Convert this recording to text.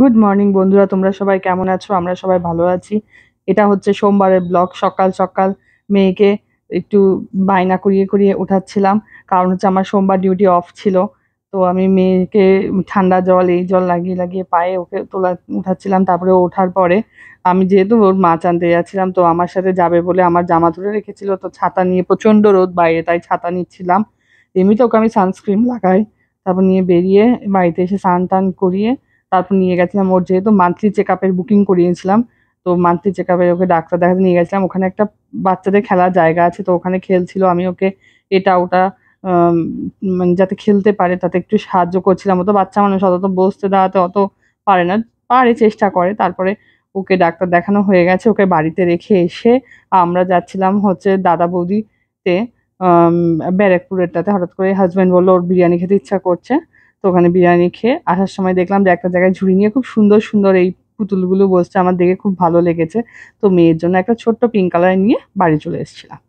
good morning বন্ধুরা তোমরা সবাই কেমন আছো আমরা সবাই ভালো আছি এটা হচ্ছে সোমবারের ব্লগ সকাল সকাল মেয়েকে একটু বায়না করিয়ে করিয়ে উঠাচ্ছিলাম কারণ হচ্ছে আমার সোমবার ডিউটি অফ ছিল তো আমি মেয়েকে ঠান্ডা জল এই জল লাগিয়ে লাগিয়ে পায়ে ওকে তোলা উঠাচ্ছিলাম তারপরে ওঠার পরে আমি যেহেতু ওর মাছ আনতে যাচ্ছিলাম তো আমার সাথে যাবে বলে আমার জামা ধরে রেখেছিল তো ছাতা নিয়ে প্রচণ্ড রোদ বাইরে তাই ছাতা নিচ্ছিলাম এমনিতে ওকে আমি সানস্ক্রিন লাগাই তারপর নিয়ে বেরিয়ে বাড়িতে এসে স্নান টান করিয়ে তারপর নিয়ে গেছিলাম ওর যেহেতু মান্থলি চেক আপের বুকিং করিয়েছিলাম তো মান্থলি চেক আপে ওকে ডাক্তার দেখাতে নিয়ে গেছিলাম ওখানে একটা বাচ্চাদের খেলার জায়গা আছে তো ওখানে খেলছিল আমি ওকে এটা ওটা মানে যাতে খেলতে পারে তাতে একটু সাহায্য করছিলাম অত বাচ্চা মানুষ অত বসতে দাঁড়াতে অত পারে না পারে চেষ্টা করে তারপরে ওকে ডাক্তার দেখানো হয়ে গেছে ওকে বাড়িতে রেখে এসে আমরা যাচ্ছিলাম হচ্ছে দাদা বৌদিতে ব্যারাকপুরেরটাতে হঠাৎ করে হাজব্যান্ড বললো ওর বিরিয়ানি খেতে ইচ্ছা করছে তো ওখানে বিরিয়ানি খেয়ে আসার সময় দেখলাম যে একটা জায়গায় ঝুড়ি নিয়ে খুব সুন্দর সুন্দর এই পুতুলগুলো বসছে আমার দেখে খুব ভালো লেগেছে তো মেয়ের জন্য একটা ছোট্ট পিঙ্ক কালার নিয়ে বাড়ি চলে এসেছিলাম